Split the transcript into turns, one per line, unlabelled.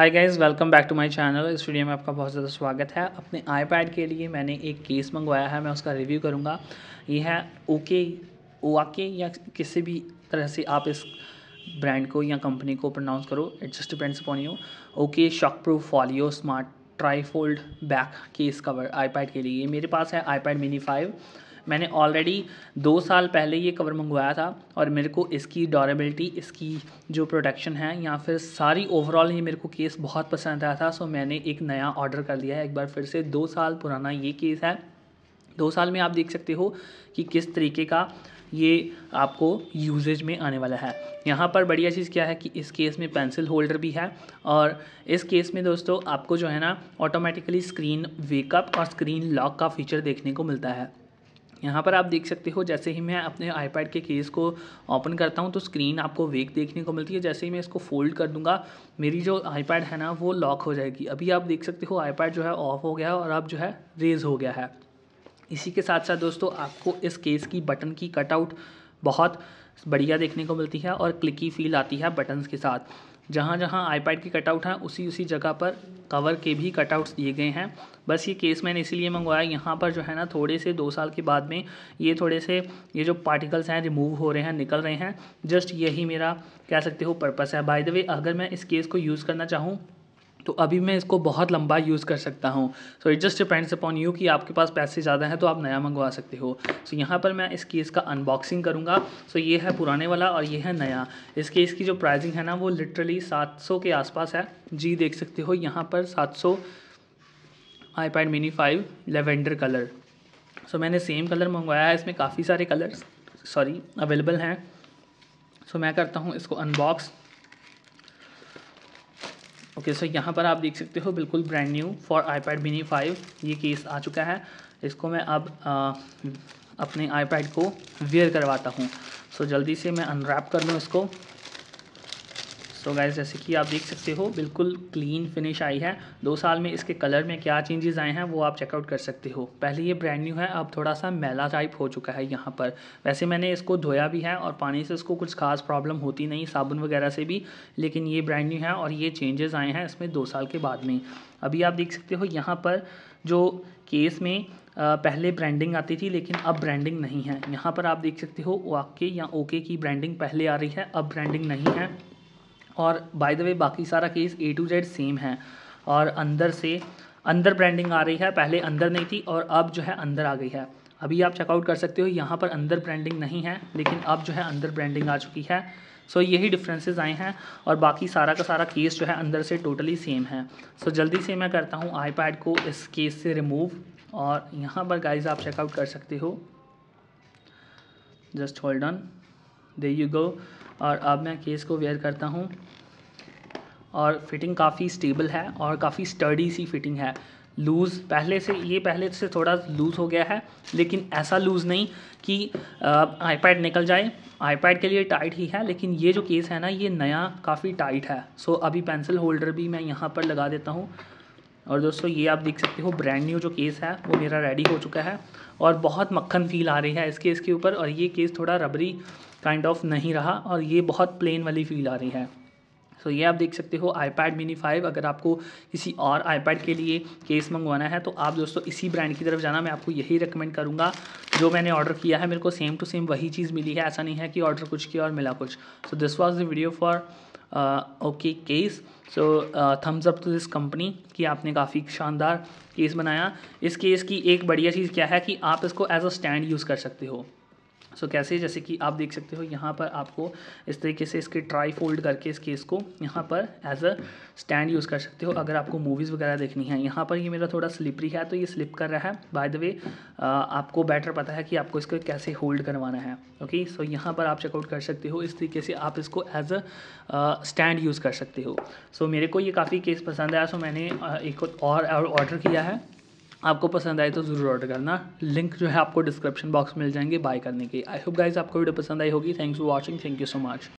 hi guys welcome back to my channel इस video में आपका बहुत ज़्यादा स्वागत है अपने आईपैड के लिए मैंने एक केस मंगवाया है मैं उसका रिव्यू करूँगा ये है ओके ओके या किसी भी तरह से आप इस ब्रांड को या कंपनी को प्रोनाउंस करो it just depends upon you okay shock proof folio smart trifold back case cover I के लिए मेरे पास है आई पैड मिनी फाइव मैंने ऑलरेडी दो साल पहले ये कवर मंगवाया था और मेरे को इसकी ड्यूरेबिलिटी इसकी जो प्रोटेक्शन है या फिर सारी ओवरऑल ही मेरे को केस बहुत पसंद आया था सो मैंने एक नया ऑर्डर कर लिया है एक बार फिर से दो साल पुराना ये केस है दो साल में आप देख सकते हो कि किस तरीके का ये आपको यूजेज में आने वाला है यहाँ पर बढ़िया चीज़ क्या है कि इस केस में पेंसिल होल्डर भी है और इस केस में दोस्तों आपको जो है ना ऑटोमेटिकली स्क्रीन वेकअप और स्क्रीन लॉक का फीचर देखने को मिलता है यहाँ पर आप देख सकते हो जैसे ही मैं अपने आईपैड के केस को ओपन करता हूँ तो स्क्रीन आपको वेक देखने को मिलती है जैसे ही मैं इसको फोल्ड कर दूंगा मेरी जो आईपैड है ना वो लॉक हो जाएगी अभी आप देख सकते हो आईपैड जो है ऑफ हो गया है और अब जो है रेज़ हो गया है इसी के साथ साथ दोस्तों आपको इस केस की बटन की कटआउट बहुत बढ़िया देखने को मिलती है और क्लिकी फील आती है बटन्स के साथ जहाँ जहाँ आईपैड के कटआउट हैं उसी उसी जगह पर कवर के भी कटआउट्स दिए गए हैं बस ये केस मैंने इसीलिए मंगवाया यहाँ पर जो है ना थोड़े से दो साल के बाद में ये थोड़े से ये जो पार्टिकल्स हैं रिमूव हो रहे हैं निकल रहे हैं जस्ट यही मेरा कह सकते हो पर्पस है बाय द वे अगर मैं इस केस को यूज़ करना चाहूँ तो अभी मैं इसको बहुत लंबा यूज़ कर सकता हूँ so it just depends upon you कि आपके पास पैसे ज़्यादा हैं तो आप नया मंगवा सकते हो सो so, यहाँ पर मैं इस केस का अनबॉक्सिंग करूँगा सो so, ये है पुराने वाला और ये है नया इस केस की जो प्राइजिंग है ना वो लिटरली सात सौ के आसपास है जी देख सकते हो यहाँ पर सात सौ iPad mini five lavender colour so मैंने सेम कलर मंगवाया है इसमें काफ़ी सारे कलर्स सॉरी अवेलेबल हैं सो मैं करता हूँ इसको अनबॉक्स ओके सर यहाँ पर आप देख सकते हो बिल्कुल brand new for iPad mini five ये केस आ चुका है इसको मैं अब अपने आईपैड को वेयर करवाता हूँ सो जल्दी से मैं अनरैप कर लूँ इसको सो so गैस जैसे कि आप देख सकते हो बिल्कुल क्लीन फिनिश आई है दो साल में इसके कलर में क्या चेंजेस आए हैं वो आप चेकआउट कर सकते हो पहले ये ब्रांड न्यू है अब थोड़ा सा मैला टाइप हो चुका है यहाँ पर वैसे मैंने इसको धोया भी है और पानी से इसको कुछ खास प्रॉब्लम होती नहीं साबुन वगैरह से भी लेकिन ये ब्रांड न्यू है और ये चेंजेस आए हैं इसमें दो साल के बाद में अभी आप देख सकते हो यहाँ पर जो केस में पहले ब्रांडिंग आती थी लेकिन अब ब्रांडिंग नहीं है यहाँ पर आप देख सकते हो वाक्य या ओके की ब्रांडिंग पहले आ रही है अब ब्रांडिंग नहीं है और बाय द वे बाकी सारा case A to Z same है और अंदर से अंदर ब्रांडिंग आ रही है पहले अंदर नहीं थी और अब जो है अंदर आ गई है अभी आप चेकआउट कर सकते हो यहाँ पर अंदर ब्रांडिंग नहीं है लेकिन अब जो है अंदर ब्रांडिंग आ चुकी है सो so, यही डिफरेंसेस आए हैं और बाकी सारा का सारा केस जो है अंदर से टोटली सेम है सो so, जल्दी से मैं करता हूँ आईपैड को इस केस से रिमूव और यहाँ पर गाइज आप चेकआउट कर सकते हो just hold on there you go और अब मैं केस को वेयर करता हूँ और फिटिंग काफ़ी स्टेबल है और काफ़ी स्टर्डी सी फिटिंग है लूज़ पहले से ये पहले से थोड़ा लूज़ हो गया है लेकिन ऐसा लूज़ नहीं कि आईपैड निकल जाए आईपैड के लिए टाइट ही है लेकिन ये जो केस है ना ये नया काफ़ी टाइट है सो अभी पेंसिल होल्डर भी मैं यहाँ पर लगा देता हूँ और दोस्तों ये आप देख सकते हो ब्रांड न्यू जो केस है वो मेरा रेडी हो चुका है और बहुत मक्खन फील आ रही है इस केस के ऊपर और ये केस थोड़ा रबरी काइंड ऑफ नहीं रहा और ये बहुत प्लेन वाली फील आ रही है सो ये आप देख सकते हो आईपैड मिनी फाइव अगर आपको किसी और आईपैड के लिए केस मंगवाना है तो आप दोस्तों इसी ब्रांड की तरफ जाना मैं आपको यही रिकमेंड करूँगा जो मैंने ऑर्डर किया है मेरे को सेम टू सेम वही चीज़ मिली है ऐसा नहीं है कि ऑर्डर कुछ किया और मिला कुछ so this was the video for okay case so thumbs up to this company कि आपने काफ़ी शानदार केस बनाया इस केस की एक बढ़िया चीज़ क्या है कि आप इसको एज अ स्टैंड यूज़ कर सकते हो सो so, कैसे जैसे कि आप देख सकते हो यहाँ पर आपको इस तरीके से इसके ट्राई फोल्ड करके इस केस को यहाँ पर एज अ स्टैंड यूज़ कर सकते हो अगर आपको मूवीज़ वगैरह देखनी है यहाँ पर ये मेरा थोड़ा स्लिपरी है तो ये स्लिप कर रहा है बाय द वे आपको बेटर पता है कि आपको इसको कैसे होल्ड करवाना है ओके सो so, यहाँ पर आप चेकआउट कर सकते हो इस तरीके से आप इसको एज अ स्टैंड यूज़ कर सकते हो सो so, मेरे को ये काफ़ी केस पसंद आया सो मैंने एक और ऑर्डर किया है आपको पसंद आए तो ज़रूर ऑर्डर करना लिंक जो है आपको डिस्क्रिप्शन बॉक्स मिल जाएंगे बाय करने की आई होप गाइस आपको वीडियो पसंद आई होगी thanks for watching thank you so much